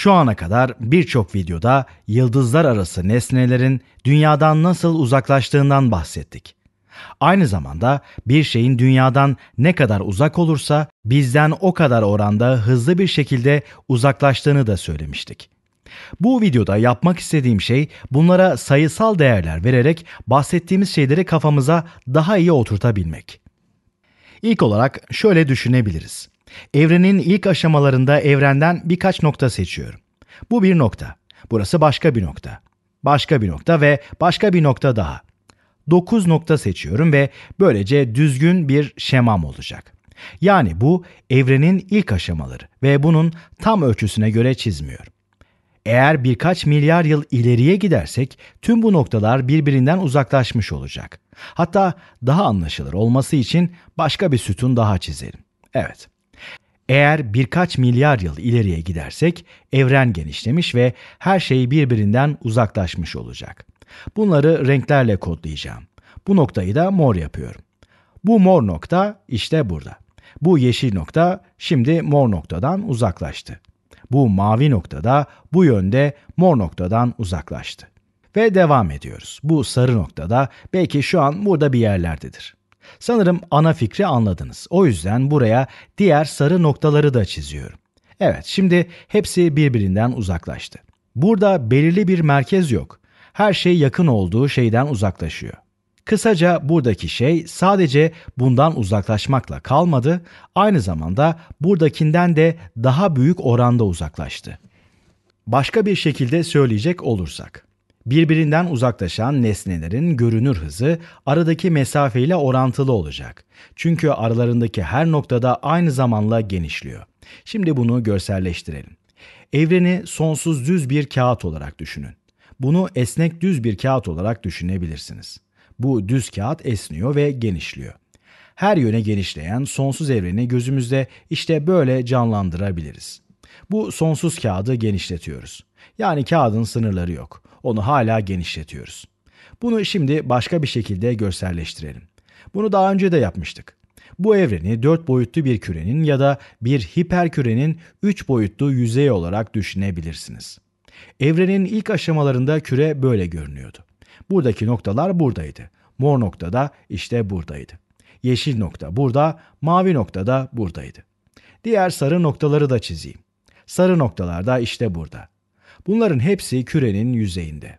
Şu ana kadar birçok videoda yıldızlar arası nesnelerin dünyadan nasıl uzaklaştığından bahsettik. Aynı zamanda bir şeyin dünyadan ne kadar uzak olursa bizden o kadar oranda hızlı bir şekilde uzaklaştığını da söylemiştik. Bu videoda yapmak istediğim şey bunlara sayısal değerler vererek bahsettiğimiz şeyleri kafamıza daha iyi oturtabilmek. İlk olarak şöyle düşünebiliriz. Evrenin ilk aşamalarında evrenden birkaç nokta seçiyorum. Bu bir nokta. Burası başka bir nokta. Başka bir nokta ve başka bir nokta daha. 9 nokta seçiyorum ve böylece düzgün bir şemam olacak. Yani bu evrenin ilk aşamaları ve bunun tam ölçüsüne göre çizmiyorum. Eğer birkaç milyar yıl ileriye gidersek tüm bu noktalar birbirinden uzaklaşmış olacak. Hatta daha anlaşılır olması için başka bir sütun daha çizelim. Evet. Eğer birkaç milyar yıl ileriye gidersek evren genişlemiş ve her şey birbirinden uzaklaşmış olacak. Bunları renklerle kodlayacağım. Bu noktayı da mor yapıyorum. Bu mor nokta işte burada. Bu yeşil nokta şimdi mor noktadan uzaklaştı. Bu mavi noktada bu yönde mor noktadan uzaklaştı. Ve devam ediyoruz. Bu sarı noktada belki şu an burada bir yerlerdedir. Sanırım ana fikri anladınız. O yüzden buraya diğer sarı noktaları da çiziyorum. Evet, şimdi hepsi birbirinden uzaklaştı. Burada belirli bir merkez yok. Her şey yakın olduğu şeyden uzaklaşıyor. Kısaca buradaki şey sadece bundan uzaklaşmakla kalmadı, aynı zamanda buradakinden de daha büyük oranda uzaklaştı. Başka bir şekilde söyleyecek olursak, Birbirinden uzaklaşan nesnelerin görünür hızı aradaki mesafeyle orantılı olacak. Çünkü aralarındaki her noktada aynı zamanla genişliyor. Şimdi bunu görselleştirelim. Evreni sonsuz düz bir kağıt olarak düşünün. Bunu esnek düz bir kağıt olarak düşünebilirsiniz. Bu düz kağıt esniyor ve genişliyor. Her yöne genişleyen sonsuz evreni gözümüzde işte böyle canlandırabiliriz. Bu sonsuz kağıdı genişletiyoruz. Yani kağıdın sınırları yok onu hala genişletiyoruz. Bunu şimdi başka bir şekilde görselleştirelim. Bunu daha önce de yapmıştık. Bu evreni dört boyutlu bir kürenin ya da bir hiperkürenin üç boyutlu yüzey olarak düşünebilirsiniz. Evrenin ilk aşamalarında küre böyle görünüyordu. Buradaki noktalar buradaydı. Mor nokta da işte buradaydı. Yeşil nokta burada, mavi nokta da buradaydı. Diğer sarı noktaları da çizeyim. Sarı noktalar da işte burada. Bunların hepsi kürenin yüzeyinde.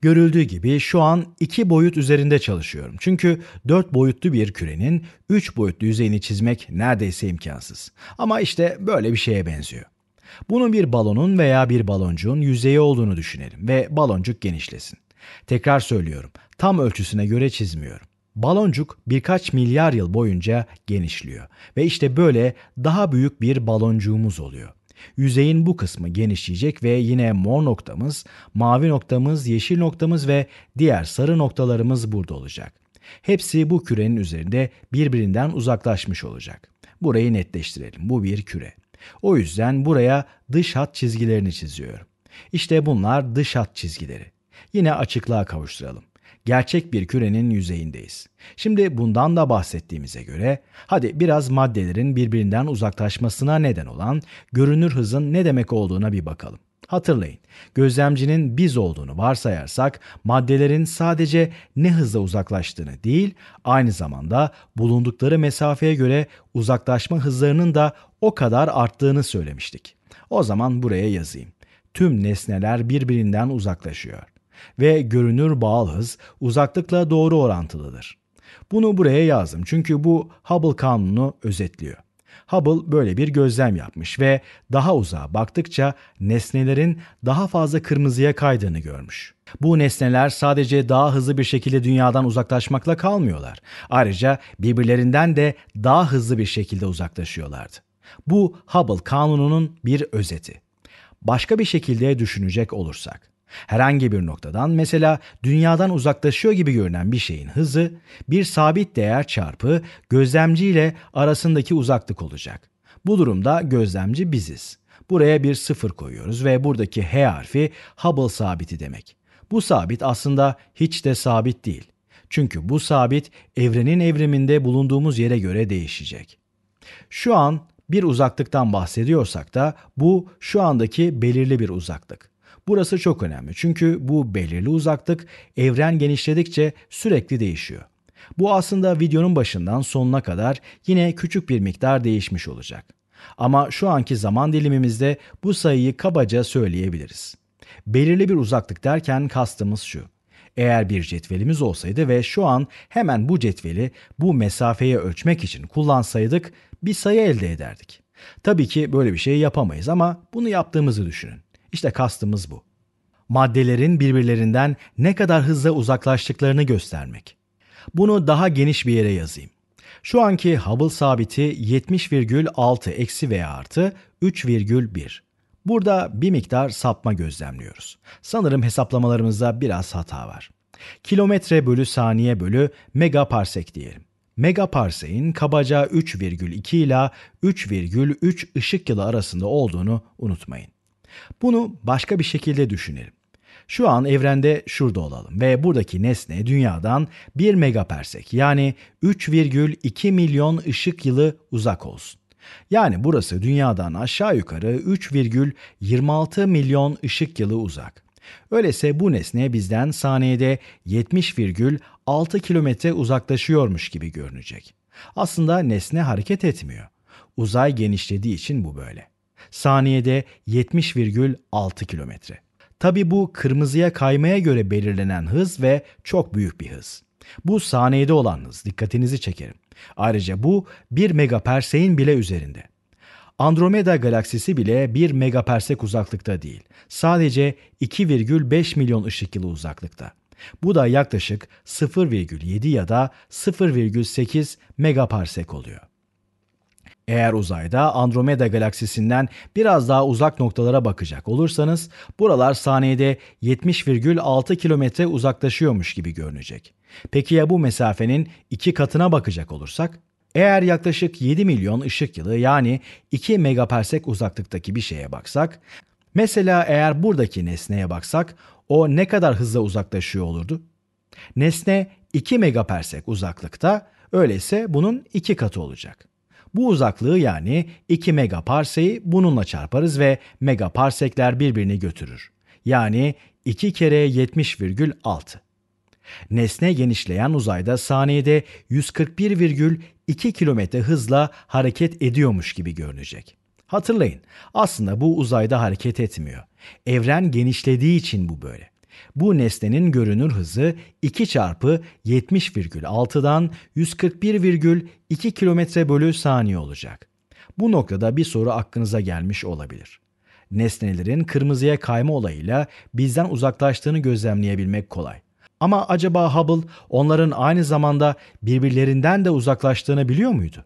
Görüldüğü gibi şu an iki boyut üzerinde çalışıyorum. Çünkü dört boyutlu bir kürenin üç boyutlu yüzeyini çizmek neredeyse imkansız. Ama işte böyle bir şeye benziyor. Bunun bir balonun veya bir baloncuğun yüzeyi olduğunu düşünelim ve baloncuk genişlesin. Tekrar söylüyorum, tam ölçüsüne göre çizmiyorum. Baloncuk birkaç milyar yıl boyunca genişliyor ve işte böyle daha büyük bir baloncuğumuz oluyor. Yüzeyin bu kısmı genişleyecek ve yine mor noktamız, mavi noktamız, yeşil noktamız ve diğer sarı noktalarımız burada olacak. Hepsi bu kürenin üzerinde birbirinden uzaklaşmış olacak. Burayı netleştirelim. Bu bir küre. O yüzden buraya dış hat çizgilerini çiziyorum. İşte bunlar dış hat çizgileri. Yine açıklığa kavuşturalım gerçek bir kürenin yüzeyindeyiz. Şimdi bundan da bahsettiğimize göre hadi biraz maddelerin birbirinden uzaklaşmasına neden olan görünür hızın ne demek olduğuna bir bakalım. Hatırlayın, gözlemcinin biz olduğunu varsayarsak maddelerin sadece ne hızla uzaklaştığını değil, aynı zamanda bulundukları mesafeye göre uzaklaşma hızlarının da o kadar arttığını söylemiştik. O zaman buraya yazayım. Tüm nesneler birbirinden uzaklaşıyor ve görünür bağıl hız uzaklıkla doğru orantılıdır. Bunu buraya yazdım çünkü bu Hubble kanunu özetliyor. Hubble böyle bir gözlem yapmış ve daha uzağa baktıkça nesnelerin daha fazla kırmızıya kaydığını görmüş. Bu nesneler sadece daha hızlı bir şekilde dünyadan uzaklaşmakla kalmıyorlar. Ayrıca birbirlerinden de daha hızlı bir şekilde uzaklaşıyorlardı. Bu Hubble kanununun bir özeti. Başka bir şekilde düşünecek olursak Herhangi bir noktadan mesela dünyadan uzaklaşıyor gibi görünen bir şeyin hızı bir sabit değer çarpı gözlemci ile arasındaki uzaklık olacak. Bu durumda gözlemci biziz. Buraya bir sıfır koyuyoruz ve buradaki H harfi Hubble sabiti demek. Bu sabit aslında hiç de sabit değil. Çünkü bu sabit evrenin evriminde bulunduğumuz yere göre değişecek. Şu an bir uzaklıktan bahsediyorsak da bu şu andaki belirli bir uzaklık. Burası çok önemli çünkü bu belirli uzaklık evren genişledikçe sürekli değişiyor. Bu aslında videonun başından sonuna kadar yine küçük bir miktar değişmiş olacak. Ama şu anki zaman dilimimizde bu sayıyı kabaca söyleyebiliriz. Belirli bir uzaklık derken kastımız şu. Eğer bir cetvelimiz olsaydı ve şu an hemen bu cetveli bu mesafeye ölçmek için kullansaydık bir sayı elde ederdik. Tabii ki böyle bir şey yapamayız ama bunu yaptığımızı düşünün. İşte kastımız bu. Maddelerin birbirlerinden ne kadar hızla uzaklaştıklarını göstermek. Bunu daha geniş bir yere yazayım. Şu anki Hubble sabiti 70,6 eksi veya artı 3,1. Burada bir miktar sapma gözlemliyoruz. Sanırım hesaplamalarımızda biraz hata var. Kilometre bölü saniye bölü megaparsek diyelim. Megaparsek'in kabaca 3,2 ile 3,3 ışık yılı arasında olduğunu unutmayın. Bunu başka bir şekilde düşünelim. Şu an evrende şurada olalım ve buradaki nesne dünyadan 1 megaparsek yani 3,2 milyon ışık yılı uzak olsun. Yani burası dünyadan aşağı yukarı 3,26 milyon ışık yılı uzak. Öyleyse bu nesne bizden saniyede 70,6 kilometre uzaklaşıyormuş gibi görünecek. Aslında nesne hareket etmiyor. Uzay genişlediği için bu böyle. Saniyede 70,6 kilometre. Tabi bu kırmızıya kaymaya göre belirlenen hız ve çok büyük bir hız. Bu saniyede olan hız dikkatinizi çekerim. Ayrıca bu 1 megaperseyin bile üzerinde. Andromeda galaksisi bile 1 megaparsek uzaklıkta değil. Sadece 2,5 milyon ışık yılı uzaklıkta. Bu da yaklaşık 0,7 ya da 0,8 megaparsek oluyor. Eğer uzayda Andromeda galaksisinden biraz daha uzak noktalara bakacak olursanız buralar saniyede 70,6 kilometre uzaklaşıyormuş gibi görünecek. Peki ya bu mesafenin iki katına bakacak olursak? Eğer yaklaşık 7 milyon ışık yılı yani 2 megaparsek uzaklıktaki bir şeye baksak, mesela eğer buradaki nesneye baksak o ne kadar hızla uzaklaşıyor olurdu? Nesne 2 megaparsek uzaklıkta, öyleyse bunun 2 katı olacak. Bu uzaklığı yani 2 megaparseyi bununla çarparız ve megaparsekler birbirini götürür. Yani 2 kere 70,6. Nesne genişleyen uzayda saniyede 141,2 kilometre hızla hareket ediyormuş gibi görünecek. Hatırlayın, aslında bu uzayda hareket etmiyor. Evren genişlediği için bu böyle. Bu nesnenin görünür hızı 2 çarpı 70,6'dan 141,2 km bölü saniye olacak. Bu noktada bir soru aklınıza gelmiş olabilir. Nesnelerin kırmızıya kayma olayıyla bizden uzaklaştığını gözlemleyebilmek kolay. Ama acaba Hubble onların aynı zamanda birbirlerinden de uzaklaştığını biliyor muydu?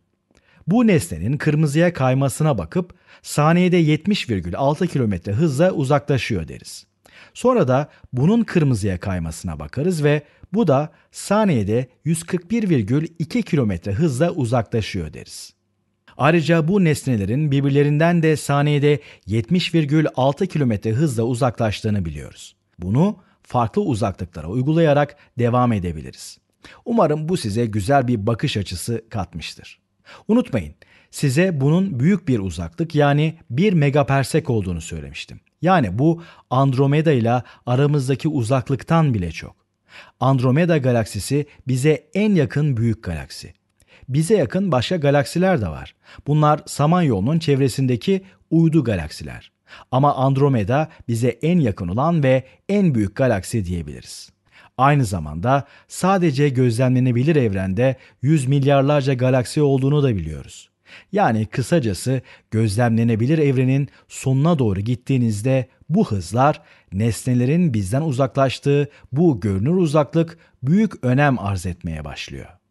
Bu nesnenin kırmızıya kaymasına bakıp saniyede 70,6 km hızla uzaklaşıyor deriz. Sonra da bunun kırmızıya kaymasına bakarız ve bu da saniyede 141,2 km hızla uzaklaşıyor deriz. Ayrıca bu nesnelerin birbirlerinden de saniyede 70,6 km hızla uzaklaştığını biliyoruz. Bunu farklı uzaklıklara uygulayarak devam edebiliriz. Umarım bu size güzel bir bakış açısı katmıştır. Unutmayın, size bunun büyük bir uzaklık yani 1 megaparsek olduğunu söylemiştim. Yani bu Andromeda ile aramızdaki uzaklıktan bile çok. Andromeda galaksisi bize en yakın büyük galaksi. Bize yakın başka galaksiler de var. Bunlar Samanyolu'nun çevresindeki uydu galaksiler. Ama Andromeda bize en yakın olan ve en büyük galaksi diyebiliriz. Aynı zamanda sadece gözlemlenebilir evrende yüz milyarlarca galaksi olduğunu da biliyoruz. Yani kısacası gözlemlenebilir evrenin sonuna doğru gittiğinizde bu hızlar nesnelerin bizden uzaklaştığı bu görünür uzaklık büyük önem arz etmeye başlıyor.